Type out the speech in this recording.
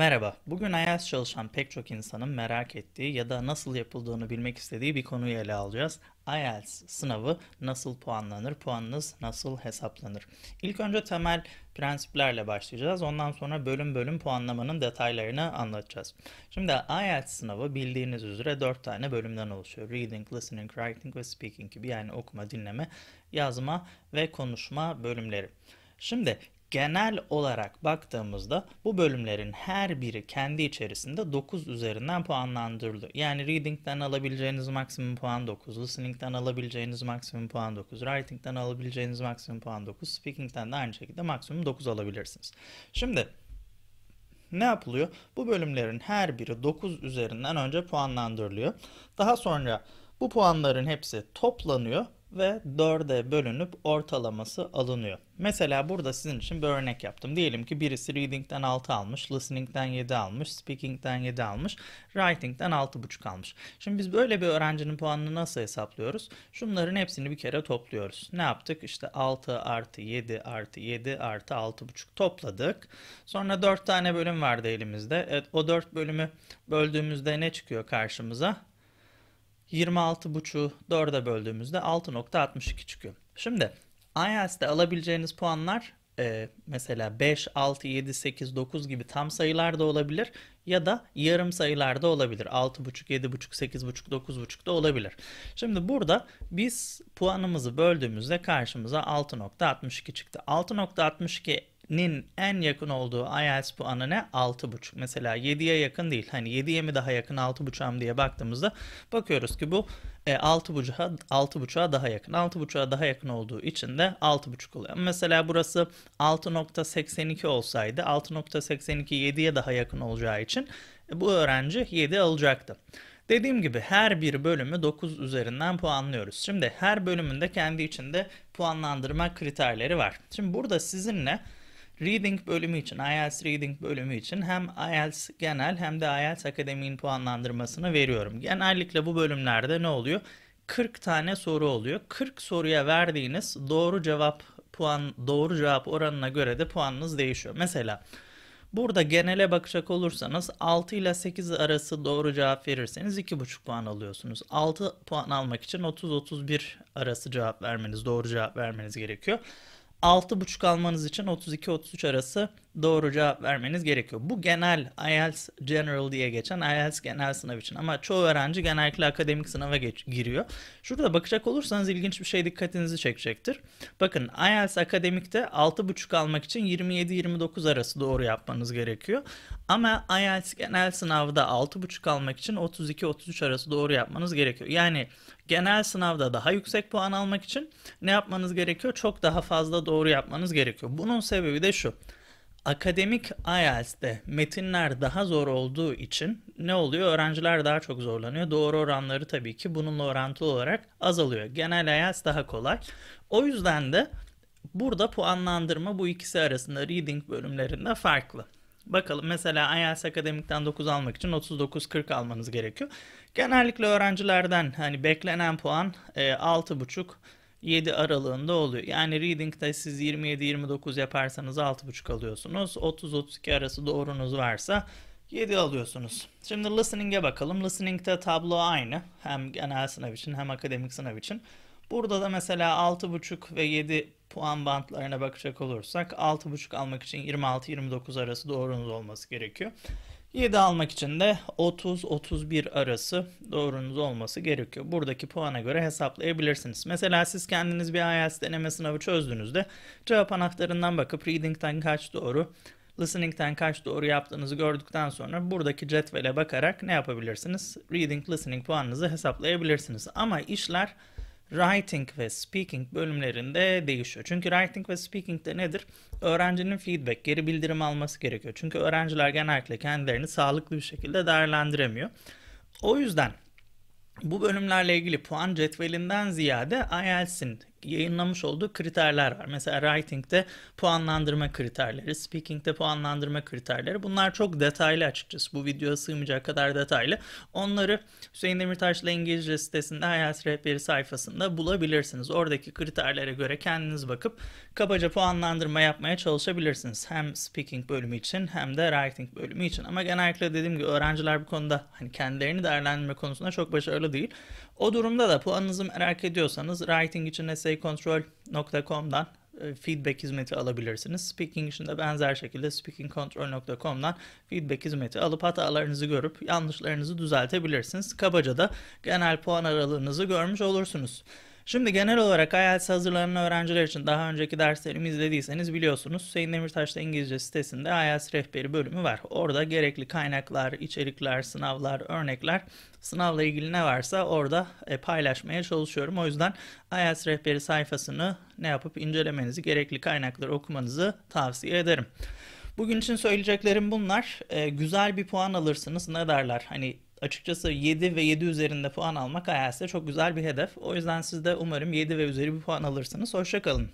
Merhaba, bugün IaaS çalışan pek çok insanın merak ettiği ya da nasıl yapıldığını bilmek istediği bir konuyu ele alacağız. IELTS sınavı nasıl puanlanır, puanınız nasıl hesaplanır? İlk önce temel prensiplerle başlayacağız. Ondan sonra bölüm bölüm puanlamanın detaylarını anlatacağız. Şimdi IELTS sınavı bildiğiniz üzere 4 tane bölümden oluşuyor. Reading, Listening, Writing ve Speaking gibi yani okuma, dinleme, yazma ve konuşma bölümleri. Şimdi genel olarak baktığımızda bu bölümlerin her biri kendi içerisinde 9 üzerinden puanlandırıldı. Yani reading'den alabileceğiniz maksimum puan 9, listening'den alabileceğiniz maksimum puan 9, writing'den alabileceğiniz maksimum puan 9, speaking'den de aynı şekilde maksimum 9 alabilirsiniz. Şimdi ne yapılıyor? Bu bölümlerin her biri 9 üzerinden önce puanlandırılıyor. Daha sonra bu puanların hepsi toplanıyor ve 4'e bölünüp ortalaması alınıyor. Mesela burada sizin için bir örnek yaptım. Diyelim ki birisi reading'den 6 almış, listening'den 7 almış, speaking'den 7 almış, writing'den 6,5 almış. Şimdi biz böyle bir öğrencinin puanını nasıl hesaplıyoruz? Şunların hepsini bir kere topluyoruz. Ne yaptık? İşte 6 artı 7 artı 7 artı 6,5 topladık. Sonra 4 tane bölüm vardı elimizde. Evet, o 4 bölümü böldüğümüzde ne çıkıyor karşımıza? 26.5'u 4'e böldüğümüzde 6.62 çıkıyor. Şimdi IELTS'de alabileceğiniz puanlar e, mesela 5, 6, 7, 8, 9 gibi tam sayılar da olabilir ya da yarım sayılar da olabilir. 6,5, 7,5, 8,5, 9,5 da olabilir. Şimdi burada biz puanımızı böldüğümüzde karşımıza 6.62 çıktı. 6.62 nin en yakın olduğu IELTS puanı ne? 6.5. Mesela 7'ye yakın değil. Hani 7'ye mi daha yakın 6.5'a mı diye baktığımızda bakıyoruz ki bu e, 6.5'a 6.5'a daha yakın. 6.5'a daha yakın olduğu için de 6.5 oluyor. Mesela burası 6.82 olsaydı 6.82 7'ye daha yakın olacağı için e, bu öğrenci 7 alacaktı. Dediğim gibi her bir bölümü 9 üzerinden puanlıyoruz. Şimdi her bölümünde kendi içinde puanlandırma kriterleri var. Şimdi burada sizinle Reading bölümü için, IELTS Reading bölümü için hem IELTS genel hem de IELTS akademinin puanlandırmasını veriyorum. Genellikle bu bölümlerde ne oluyor? 40 tane soru oluyor. 40 soruya verdiğiniz doğru cevap puan doğru cevap oranına göre de puanınız değişiyor. Mesela burada genele bakacak olursanız 6 ile 8 arası doğru cevap verirseniz 2,5 puan alıyorsunuz. 6 puan almak için 30-31 arası cevap vermeniz, doğru cevap vermeniz gerekiyor. 6.5 almanız için 32-33 arası doğru cevap vermeniz gerekiyor. Bu genel IELTS General diye geçen IELTS genel sınav için ama çoğu öğrenci genellikle akademik sınava geç, giriyor. Şurada bakacak olursanız ilginç bir şey dikkatinizi çekecektir. Bakın IELTS akademikte 6.5 almak için 27-29 arası doğru yapmanız gerekiyor. Ama IELTS genel sınavda 6.5 almak için 32-33 arası doğru yapmanız gerekiyor. Yani genel sınavda daha yüksek puan almak için ne yapmanız gerekiyor? Çok daha fazla doğru yapmanız gerekiyor. Bunun sebebi de şu. Akademik IELTS'de metinler daha zor olduğu için ne oluyor? Öğrenciler daha çok zorlanıyor. Doğru oranları tabii ki bununla orantılı olarak azalıyor. Genel IELTS daha kolay. O yüzden de burada puanlandırma bu ikisi arasında reading bölümlerinde farklı. Bakalım mesela IELTS akademikten 9 almak için 39-40 almanız gerekiyor. Genellikle öğrencilerden hani beklenen puan e, 6,5 7 aralığında oluyor. Yani reading'de siz 27-29 yaparsanız 6.5 alıyorsunuz. 30-32 arası doğrunuz varsa 7 alıyorsunuz. Şimdi listening'e bakalım. Listening'de tablo aynı. Hem genel sınav için hem akademik sınav için. Burada da mesela 6.5 ve 7 puan bantlarına bakacak olursak 6.5 almak için 26-29 arası doğrunuz olması gerekiyor. 7 almak için de 30-31 arası doğrunuz olması gerekiyor. Buradaki puana göre hesaplayabilirsiniz. Mesela siz kendiniz bir IELTS deneme sınavı çözdüğünüzde cevap anahtarından bakıp reading'den kaç doğru, listening'den kaç doğru yaptığınızı gördükten sonra buradaki cetvele bakarak ne yapabilirsiniz? Reading, listening puanınızı hesaplayabilirsiniz. Ama işler writing ve speaking bölümlerinde değişiyor. Çünkü writing ve speaking de nedir? Öğrencinin feedback, geri bildirim alması gerekiyor. Çünkü öğrenciler genellikle kendilerini sağlıklı bir şekilde değerlendiremiyor. O yüzden bu bölümlerle ilgili puan cetvelinden ziyade IELTS'in yayınlamış olduğu kriterler var. Mesela writing'de puanlandırma kriterleri, speaking'de puanlandırma kriterleri. Bunlar çok detaylı açıkçası. Bu videoya sığmayacak kadar detaylı. Onları Hüseyin Demirtaş'la İngilizce sitesinde Hayat Rehberi sayfasında bulabilirsiniz. Oradaki kriterlere göre kendiniz bakıp kabaca puanlandırma yapmaya çalışabilirsiniz. Hem speaking bölümü için hem de writing bölümü için. Ama genellikle dediğim gibi öğrenciler bu konuda hani kendilerini değerlendirme konusunda çok başarılı değil. O durumda da puanınızı merak ediyorsanız writing için essay speakingcontrol.com'dan e, feedback hizmeti alabilirsiniz. Speaking için de benzer şekilde speakingcontrol.com'dan feedback hizmeti alıp hatalarınızı görüp yanlışlarınızı düzeltebilirsiniz. Kabaca da genel puan aralığınızı görmüş olursunuz. Şimdi genel olarak IELTS hazırlanan öğrenciler için daha önceki derslerimi izlediyseniz biliyorsunuz Hüseyin Demirtaş'ta İngilizce sitesinde IELTS rehberi bölümü var. Orada gerekli kaynaklar, içerikler, sınavlar, örnekler, sınavla ilgili ne varsa orada e, paylaşmaya çalışıyorum. O yüzden IELTS rehberi sayfasını ne yapıp incelemenizi, gerekli kaynakları okumanızı tavsiye ederim. Bugün için söyleyeceklerim bunlar. Ee, güzel bir puan alırsınız ne derler? Hani açıkçası 7 ve 7 üzerinde puan almak IELTS'de çok güzel bir hedef. O yüzden siz de umarım 7 ve üzeri bir puan alırsınız. Hoşçakalın.